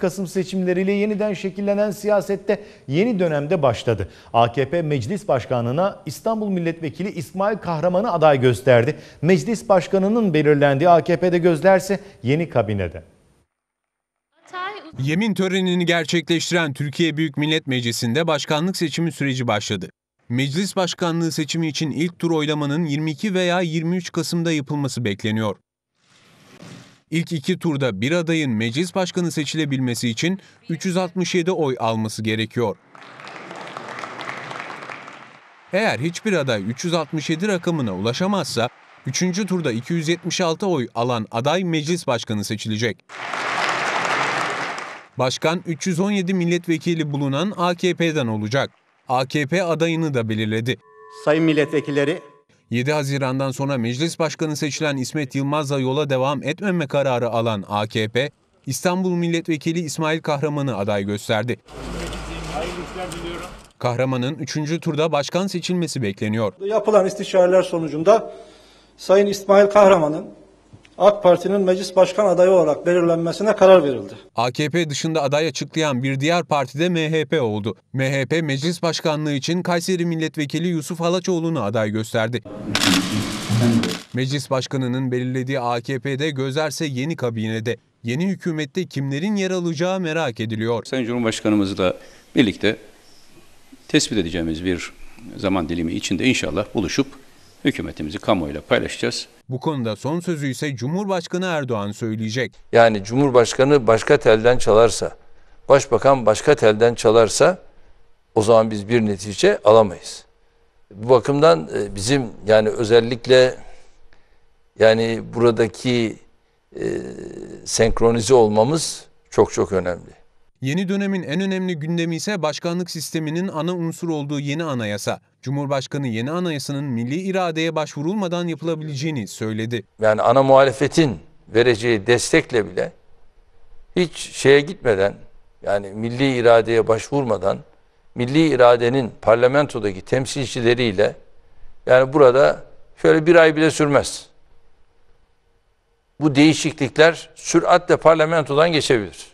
Kasım seçimleriyle yeniden şekillenen siyasette yeni dönemde başladı. AKP Meclis Başkanı'na İstanbul Milletvekili İsmail Kahraman'ı aday gösterdi. Meclis Başkanı'nın belirlendiği AKP'de gözlerse yeni kabinede. Yemin törenini gerçekleştiren Türkiye Büyük Millet Meclisi'nde başkanlık seçimi süreci başladı. Meclis başkanlığı seçimi için ilk tur oylamanın 22 veya 23 Kasım'da yapılması bekleniyor. İlk iki turda bir adayın meclis başkanı seçilebilmesi için 367 oy alması gerekiyor. Eğer hiçbir aday 367 rakamına ulaşamazsa, üçüncü turda 276 oy alan aday meclis başkanı seçilecek. Başkan 317 milletvekili bulunan AKP'den olacak. AKP adayını da belirledi. Sayın milletvekilleri, 7 Haziran'dan sonra meclis başkanı seçilen İsmet Yılmaz'la yola devam etmeme kararı alan AKP, İstanbul Milletvekili İsmail Kahraman'ı aday gösterdi. Kahraman'ın 3. turda başkan seçilmesi bekleniyor. Yapılan istişareler sonucunda Sayın İsmail Kahraman'ın AK Parti'nin meclis başkan adayı olarak belirlenmesine karar verildi. AKP dışında aday açıklayan bir diğer parti de MHP oldu. MHP meclis başkanlığı için Kayseri Milletvekili Yusuf Halaçoğlu'nu aday gösterdi. Meclis başkanının belirlediği AKP'de gözlerse yeni kabinede. Yeni hükümette kimlerin yer alacağı merak ediliyor. Sayın Cumhurbaşkanımızla birlikte tespit edeceğimiz bir zaman dilimi içinde inşallah buluşup hükümetimizi kamuoyuyla paylaşacağız. Bu konuda son sözü ise Cumhurbaşkanı Erdoğan söyleyecek. Yani Cumhurbaşkanı başka telden çalarsa, başbakan başka telden çalarsa o zaman biz bir netice alamayız. Bu bakımdan e, bizim yani özellikle yani buradaki e, senkronize olmamız çok çok önemli. Yeni dönemin en önemli gündemi ise başkanlık sisteminin ana unsur olduğu yeni anayasa. Cumhurbaşkanı yeni anayasanın milli iradeye başvurulmadan yapılabileceğini söyledi. Yani ana muhalefetin vereceği destekle bile hiç şeye gitmeden yani milli iradeye başvurmadan milli iradenin parlamentodaki temsilcileriyle yani burada şöyle bir ay bile sürmez. Bu değişiklikler süratle parlamentodan geçebilir.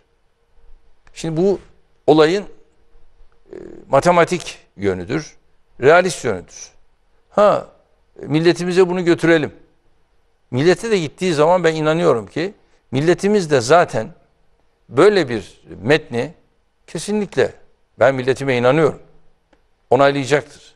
Şimdi bu olayın e, matematik yönüdür, realist yönüdür. Ha milletimize bunu götürelim. Millete de gittiği zaman ben inanıyorum ki milletimiz de zaten böyle bir metni kesinlikle ben milletime inanıyorum onaylayacaktır.